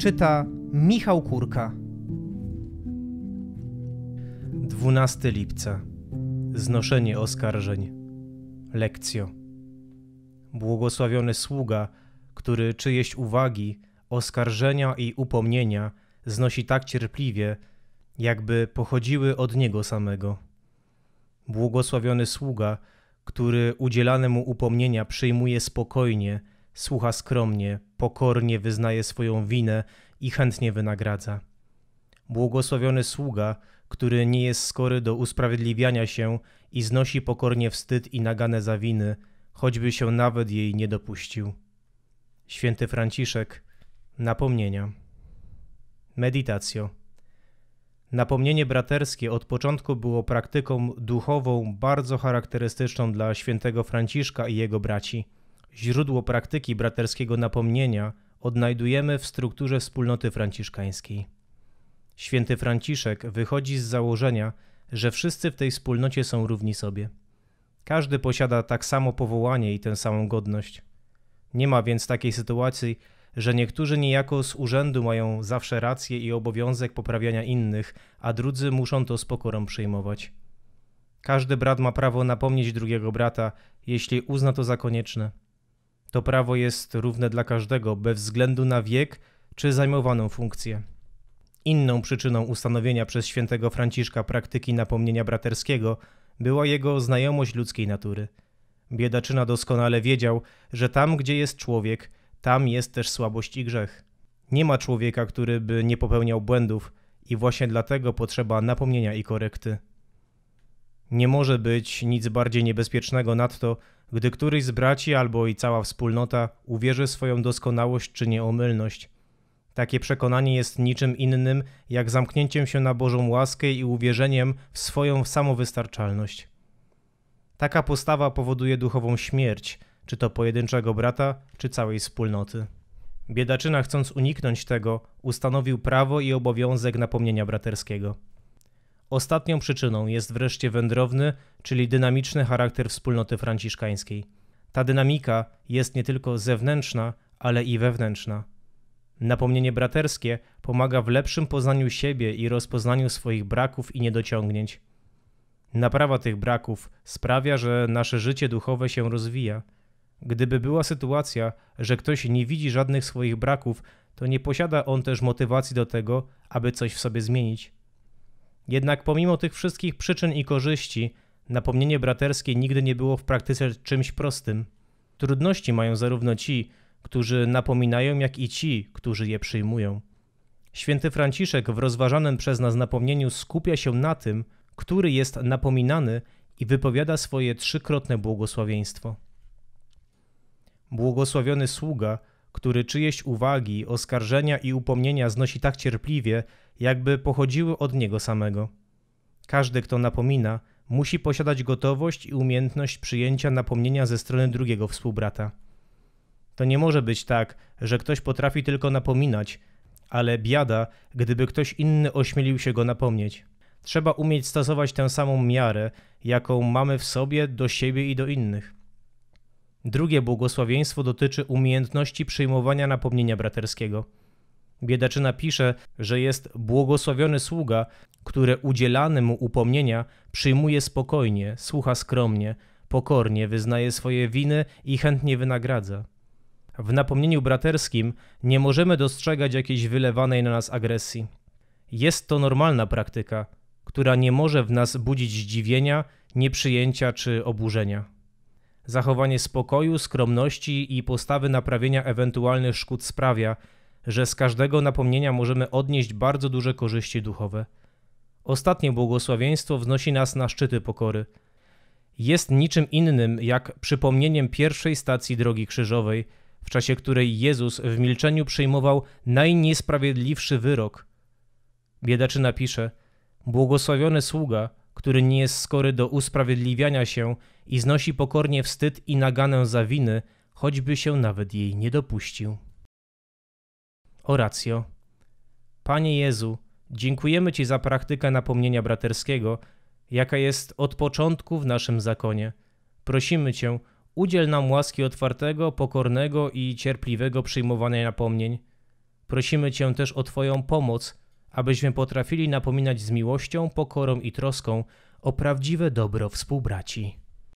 Czyta Michał Kurka. 12 lipca. Znoszenie oskarżeń. Lekcjo. Błogosławiony sługa, który czyjeś uwagi, oskarżenia i upomnienia znosi tak cierpliwie, jakby pochodziły od niego samego. Błogosławiony sługa, który udzielane mu upomnienia przyjmuje spokojnie słucha skromnie, pokornie wyznaje swoją winę i chętnie wynagradza. Błogosławiony sługa, który nie jest skory do usprawiedliwiania się i znosi pokornie wstyd i nagane za winy, choćby się nawet jej nie dopuścił. Święty Franciszek, napomnienia. Medytacjo. Napomnienie braterskie od początku było praktyką duchową bardzo charakterystyczną dla świętego Franciszka i jego braci. Źródło praktyki braterskiego napomnienia odnajdujemy w strukturze wspólnoty franciszkańskiej. Święty Franciszek wychodzi z założenia, że wszyscy w tej wspólnocie są równi sobie. Każdy posiada tak samo powołanie i tę samą godność. Nie ma więc takiej sytuacji, że niektórzy niejako z urzędu mają zawsze rację i obowiązek poprawiania innych, a drudzy muszą to z pokorą przyjmować. Każdy brat ma prawo napomnieć drugiego brata, jeśli uzna to za konieczne. To prawo jest równe dla każdego, bez względu na wiek czy zajmowaną funkcję. Inną przyczyną ustanowienia przez świętego Franciszka praktyki napomnienia braterskiego była jego znajomość ludzkiej natury. Biedaczyna doskonale wiedział, że tam, gdzie jest człowiek, tam jest też słabość i grzech. Nie ma człowieka, który by nie popełniał błędów, i właśnie dlatego potrzeba napomnienia i korekty. Nie może być nic bardziej niebezpiecznego nadto gdy któryś z braci albo i cała wspólnota uwierzy swoją doskonałość czy nieomylność. Takie przekonanie jest niczym innym jak zamknięciem się na Bożą łaskę i uwierzeniem w swoją samowystarczalność. Taka postawa powoduje duchową śmierć, czy to pojedynczego brata, czy całej wspólnoty. Biedaczyna, chcąc uniknąć tego, ustanowił prawo i obowiązek napomnienia braterskiego. Ostatnią przyczyną jest wreszcie wędrowny, czyli dynamiczny charakter wspólnoty franciszkańskiej. Ta dynamika jest nie tylko zewnętrzna, ale i wewnętrzna. Napomnienie braterskie pomaga w lepszym poznaniu siebie i rozpoznaniu swoich braków i niedociągnięć. Naprawa tych braków sprawia, że nasze życie duchowe się rozwija. Gdyby była sytuacja, że ktoś nie widzi żadnych swoich braków, to nie posiada on też motywacji do tego, aby coś w sobie zmienić. Jednak pomimo tych wszystkich przyczyn i korzyści, napomnienie braterskie nigdy nie było w praktyce czymś prostym. Trudności mają zarówno ci, którzy napominają, jak i ci, którzy je przyjmują. Święty Franciszek w rozważanym przez nas napomnieniu skupia się na tym, który jest napominany i wypowiada swoje trzykrotne błogosławieństwo. Błogosławiony sługa, który czyjeś uwagi, oskarżenia i upomnienia znosi tak cierpliwie, jakby pochodziły od niego samego. Każdy, kto napomina, musi posiadać gotowość i umiejętność przyjęcia napomnienia ze strony drugiego współbrata. To nie może być tak, że ktoś potrafi tylko napominać, ale biada, gdyby ktoś inny ośmielił się go napomnieć. Trzeba umieć stosować tę samą miarę, jaką mamy w sobie do siebie i do innych. Drugie błogosławieństwo dotyczy umiejętności przyjmowania napomnienia braterskiego. Biedaczyna pisze, że jest błogosławiony sługa, które udzielane mu upomnienia przyjmuje spokojnie, słucha skromnie, pokornie, wyznaje swoje winy i chętnie wynagradza. W napomnieniu braterskim nie możemy dostrzegać jakiejś wylewanej na nas agresji. Jest to normalna praktyka, która nie może w nas budzić zdziwienia, nieprzyjęcia czy oburzenia. Zachowanie spokoju, skromności i postawy naprawienia ewentualnych szkód sprawia, że z każdego napomnienia możemy odnieść bardzo duże korzyści duchowe. Ostatnie błogosławieństwo wznosi nas na szczyty pokory. Jest niczym innym jak przypomnieniem pierwszej stacji drogi krzyżowej, w czasie której Jezus w milczeniu przyjmował najniesprawiedliwszy wyrok. Biedaczyna pisze: Błogosławiony sługa, który nie jest skory do usprawiedliwiania się i znosi pokornie wstyd i naganę za winy, choćby się nawet jej nie dopuścił. Oracjo. Panie Jezu, dziękujemy Ci za praktykę napomnienia braterskiego, jaka jest od początku w naszym zakonie. Prosimy Cię, udziel nam łaski otwartego, pokornego i cierpliwego przyjmowania napomnień. Prosimy Cię też o Twoją pomoc, abyśmy potrafili napominać z miłością, pokorą i troską o prawdziwe dobro współbraci.